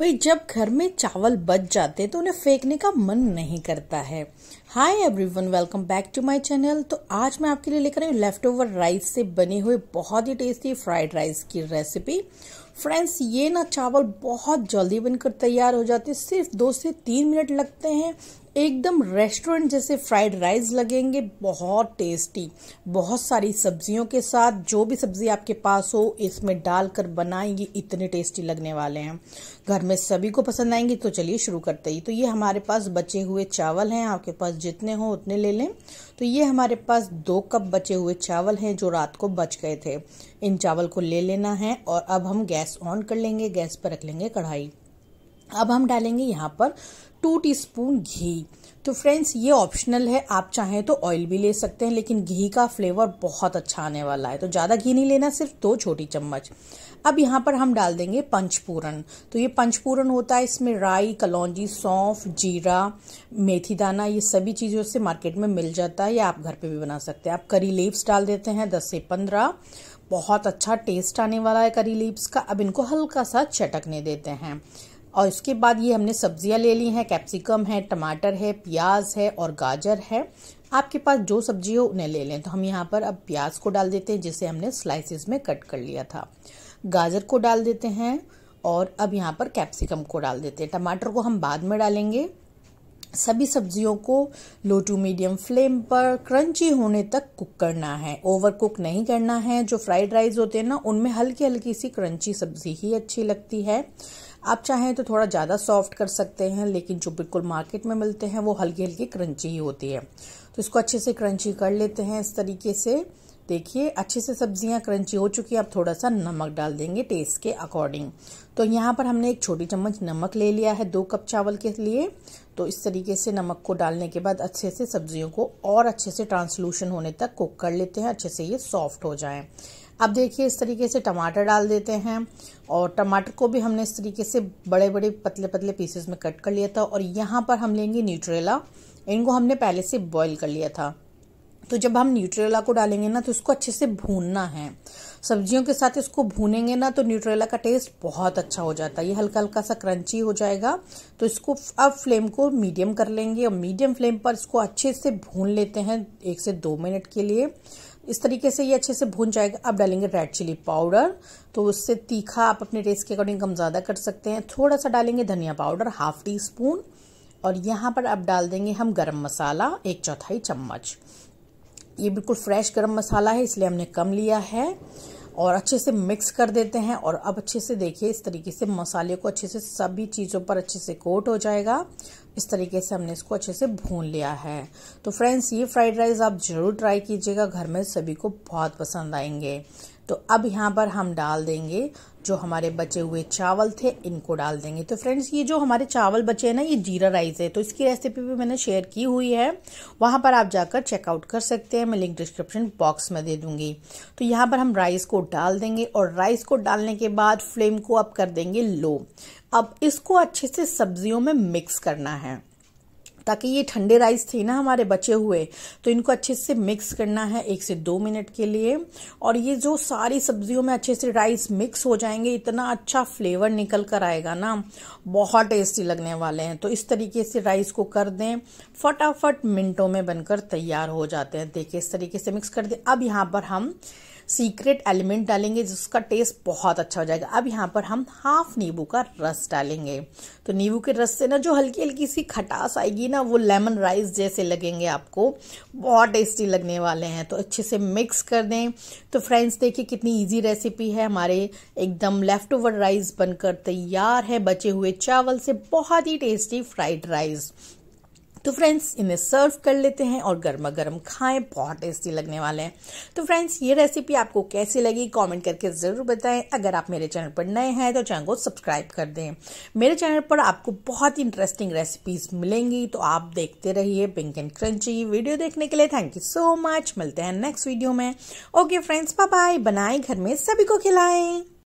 भाई जब घर में चावल बच जाते तो उन्हें फेंकने का मन नहीं करता है hi everyone welcome back to my channel तो आज मैं आपके लिए लेकर आई हूँ लेफ्ट ओवर राइस से बने हुए बहुत ही टेस्टी फ्राइड राइस की रेसिपी फ्रेंड्स ये ना चावल बहुत जल्दी बनकर तैयार हो जाते हैं सिर्फ दो से तीन मिनट लगते हैं एकदम रेस्टोरेंट जैसे फ्राइड राइस लगेंगे बहुत टेस्टी बहुत सारी सब्जियों के साथ जो भी सब्जी आपके पास हो इसमें डालकर बनाएंगे इतने टेस्टी लगने वाले हैं घर में सभी को पसंद आएंगे तो चलिए शुरू करते ही तो ये हमारे पास बचे हुए चावल हैं आपके पास जितने हो उतने ले लें तो ये हमारे पास दो कप बचे हुए चावल हैं जो रात को बच गए थे इन चावल को ले लेना है और अब हम गैस गैस ऑन कर लेंगे गैस पर रख लेंगे कढ़ाई अब हम डालेंगे यहाँ पर टू टीस्पून घी तो फ्रेंड्स ये ऑप्शनल है आप चाहें तो ऑयल भी ले सकते हैं लेकिन घी का फ्लेवर बहुत अच्छा आने वाला है तो ज़्यादा घी नहीं लेना सिर्फ दो छोटी चम्मच अब यहाँ पर हम डाल देंगे पंचपूरन तो ये पंचपूरन होता है इसमें राई कलौजी सौंफ जीरा मेथी दाना ये सभी चीज़ों से मार्केट में मिल जाता है या आप घर पे भी बना सकते हैं आप करी लीव्स डाल देते हैं दस से पंद्रह बहुत अच्छा टेस्ट आने वाला है करी लीव्स का अब इनको हल्का सा चटकने देते हैं और इसके बाद ये हमने सब्जियां ले ली हैं कैप्सिकम है टमाटर है प्याज है और गाजर है आपके पास जो सब्जी हो उन्हें ले लें तो हम यहाँ पर अब प्याज को डाल देते हैं जिसे हमने स्लाइसिस में कट कर लिया था गाजर को डाल देते हैं और अब यहाँ पर कैप्सिकम को डाल देते हैं टमाटर को हम बाद में डालेंगे सभी सब्जियों को लो टू मीडियम फ्लेम पर क्रंची होने तक कुक करना है ओवर कुक नहीं करना है जो फ्राइड राइस होते हैं ना उनमें हल्की हल्की सी क्रंची सब्जी ही अच्छी लगती है आप चाहें तो थोड़ा ज़्यादा सॉफ्ट कर सकते हैं लेकिन जो बिल्कुल मार्केट में मिलते हैं वो हल्की हल्की क्रंची ही होती है तो इसको अच्छे से क्रंची कर लेते हैं इस तरीके से देखिए अच्छे से सब्जियां क्रंची हो चुकी है अब थोड़ा सा नमक डाल देंगे टेस्ट के अकॉर्डिंग तो यहाँ पर हमने एक छोटी चम्मच नमक ले लिया है दो कप चावल के लिए तो इस तरीके से नमक को डालने के बाद अच्छे से सब्जियों को और अच्छे से ट्रांसलूशन होने तक कुक कर लेते हैं अच्छे से ये सॉफ्ट हो जाए अब देखिए इस तरीके से टमाटर डाल देते हैं और टमाटर को भी हमने इस तरीके से बड़े बड़े पतले पतले पीसेस में कट कर लिया था और यहाँ पर हम लेंगे न्यूट्रेला इनको हमने पहले से बॉईल कर लिया था तो जब हम न्यूट्रेला को डालेंगे ना तो इसको अच्छे से भूनना है सब्जियों के साथ इसको भूनेंगे ना तो न्यूट्रेला का टेस्ट बहुत अच्छा हो जाता है ये हल्का हल्का सा क्रंची हो जाएगा तो इसको अब फ्लेम को मीडियम कर लेंगे और मीडियम फ्लेम पर इसको अच्छे से भून लेते हैं एक से दो मिनट के लिए इस तरीके से ये अच्छे से भून जाएगा अब डालेंगे रेड चिली पाउडर तो उससे तीखा आप अपने टेस्ट के अकॉर्डिंग कम ज़्यादा कर सकते हैं थोड़ा सा डालेंगे धनिया पाउडर हाफ टी स्पून और यहाँ पर अब डाल देंगे हम गरम मसाला एक चौथाई चम्मच ये बिल्कुल फ्रेश गरम मसाला है इसलिए हमने कम लिया है और अच्छे से मिक्स कर देते हैं और अब अच्छे से देखिए इस तरीके से मसाले को अच्छे से सभी चीज़ों पर अच्छे से कोट हो जाएगा इस तरीके से हमने इसको अच्छे से भून लिया है तो फ्रेंड्स ये फ्राइड राइस आप ज़रूर ट्राई कीजिएगा घर में सभी को बहुत पसंद आएंगे तो अब यहाँ पर हम डाल देंगे जो हमारे बचे हुए चावल थे इनको डाल देंगे तो फ्रेंड्स ये जो हमारे चावल बचे हैं ना ये जीरा राइस है तो इसकी रेसिपी भी मैंने शेयर की हुई है वहाँ पर आप जाकर चेकआउट कर सकते हैं मैं लिंक डिस्क्रिप्शन बॉक्स में दे दूंगी तो यहाँ पर हम राइस को डाल देंगे और राइस को डालने के बाद फ्लेम को अप कर देंगे लो अब इसको अच्छे से सब्जियों में मिक्स करना है ताकि ये ठंडे राइस थे ना हमारे बचे हुए तो इनको अच्छे से मिक्स करना है एक से दो मिनट के लिए और ये जो सारी सब्जियों में अच्छे से राइस मिक्स हो जाएंगे इतना अच्छा फ्लेवर निकल कर आएगा ना बहुत टेस्टी लगने वाले हैं तो इस तरीके से राइस को कर दें फटाफट मिनटों में बनकर तैयार हो जाते हैं देखिए इस तरीके से मिक्स कर दें अब यहाँ पर हम सीक्रेट एलिमेंट डालेंगे जिसका टेस्ट बहुत अच्छा हो जाएगा अब यहाँ पर हम हाफ नींबू का रस डालेंगे तो नींबू के रस से ना जो हल्की हल्की सी खटास आएगी ना वो लेमन राइस जैसे लगेंगे आपको बहुत टेस्टी लगने वाले हैं तो अच्छे से मिक्स कर दें तो फ्रेंड्स देखिए कितनी ईजी रेसिपी है हमारे एकदम लेफ्ट ओवर राइस बनकर तैयार है बचे हुए चावल से बहुत ही टेस्टी फ्राइड राइस तो फ्रेंड्स इन्हें सर्व कर लेते हैं और गर्मा गर्म खाएं बहुत टेस्टी लगने वाले हैं तो फ्रेंड्स ये रेसिपी आपको कैसी लगी कमेंट करके ज़रूर बताएं अगर आप मेरे चैनल पर नए हैं तो चैनल को सब्सक्राइब कर दें मेरे चैनल पर आपको बहुत ही इंटरेस्टिंग रेसिपीज मिलेंगी तो आप देखते रहिए पिंक एंड क्रंची वीडियो देखने के लिए थैंक यू सो मच मिलते हैं नेक्स्ट वीडियो में ओके फ्रेंड्स बाय बनाए घर में सभी को खिलाएं